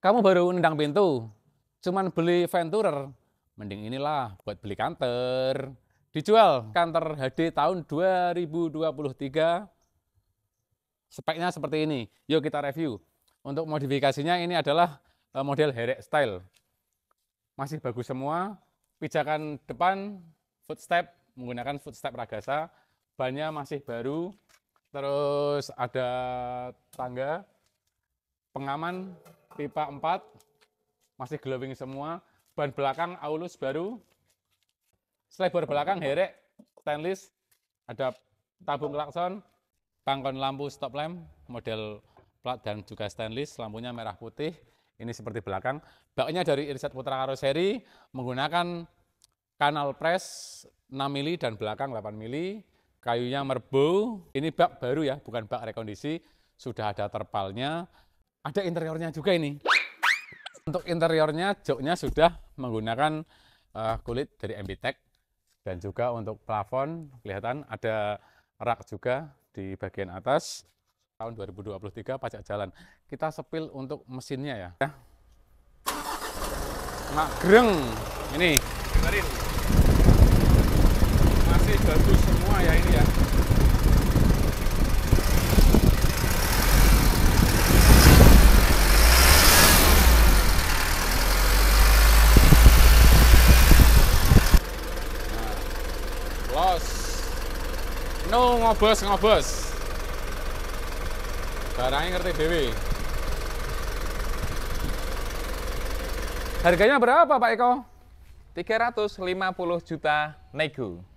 Kamu baru nendang pintu, cuman beli Venturer. Mending inilah buat beli kantor. Dijual kantor HD tahun 2023. Speknya seperti ini. Yuk kita review. Untuk modifikasinya ini adalah eh, model Herek Style. Masih bagus semua. Pijakan depan footstep menggunakan footstep Ragasa. Bannya masih baru. Terus ada tangga pengaman pipa 4 masih glowing semua ban belakang Aulus baru selebor belakang herek stainless ada tabung klakson pangkon lampu stop lamp model plat dan juga stainless lampunya merah putih ini seperti belakang baknya dari Irsat Putra Karoseri menggunakan kanal press 6 mili dan belakang 8 mili kayunya merbau ini bak baru ya bukan bak rekondisi sudah ada terpalnya ada interiornya juga ini. Untuk interiornya joknya sudah menggunakan uh, kulit dari MB Tech dan juga untuk plafon kelihatan ada rak juga di bagian atas tahun 2023 pajak jalan. Kita sepil untuk mesinnya ya. nah greng ini. Los. No ngobos ngobos. Barangnya ngerti dewi. Harganya berapa Pak Eko? 350 juta nego.